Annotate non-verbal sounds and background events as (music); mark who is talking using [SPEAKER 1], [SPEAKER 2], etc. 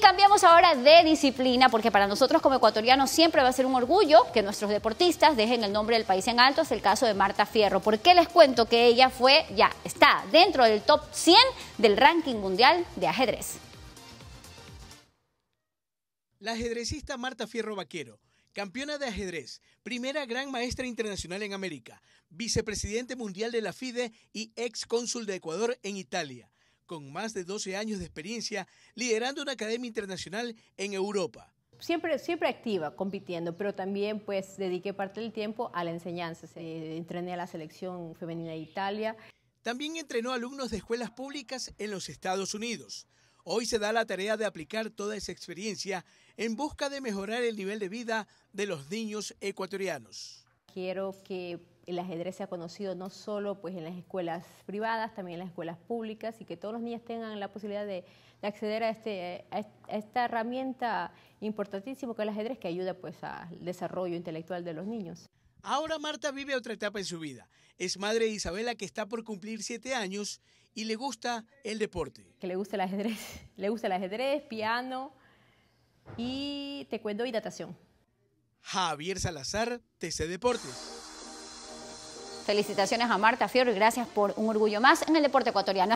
[SPEAKER 1] Y cambiamos ahora de disciplina, porque para nosotros como ecuatorianos siempre va a ser un orgullo que nuestros deportistas dejen el nombre del país en alto. Es el caso de Marta Fierro. Porque les cuento que ella fue, ya está, dentro del top 100 del ranking mundial de ajedrez?
[SPEAKER 2] La ajedrecista Marta Fierro Vaquero, campeona de ajedrez, primera gran maestra internacional en América, vicepresidente mundial de la FIDE y ex cónsul de Ecuador en Italia con más de 12 años de experiencia liderando una academia internacional en Europa.
[SPEAKER 3] Siempre, activa, compitiendo, pero también pues dediqué parte del tiempo a la enseñanza. entrené a la selección femenina de Italia.
[SPEAKER 2] También entrenó alumnos de escuelas públicas en los Estados Unidos. Hoy se da la tarea de aplicar toda esa experiencia en busca de mejorar el nivel de vida de los niños ecuatorianos.
[SPEAKER 3] Quiero que el ajedrez sea conocido no solo pues, en las escuelas privadas, también en las escuelas públicas y que todos los niños tengan la posibilidad de, acceder a, este, esta herramienta importantísima que es el ajedrez que ayuda pues, al desarrollo intelectual de los niños.
[SPEAKER 2] Ahora Marta vive otra etapa en su vida. Es madre de Isabela que está por cumplir siete años y le gusta el deporte.
[SPEAKER 3] Que le gusta el ajedrez, (laughs) le gusta el ajedrez, piano y te cuento y natación.
[SPEAKER 2] Javier Salazar, TC Deportes.
[SPEAKER 3] Felicitaciones a Marta Fior y gracias por un
[SPEAKER 1] orgullo más en el deporte ecuatoriano.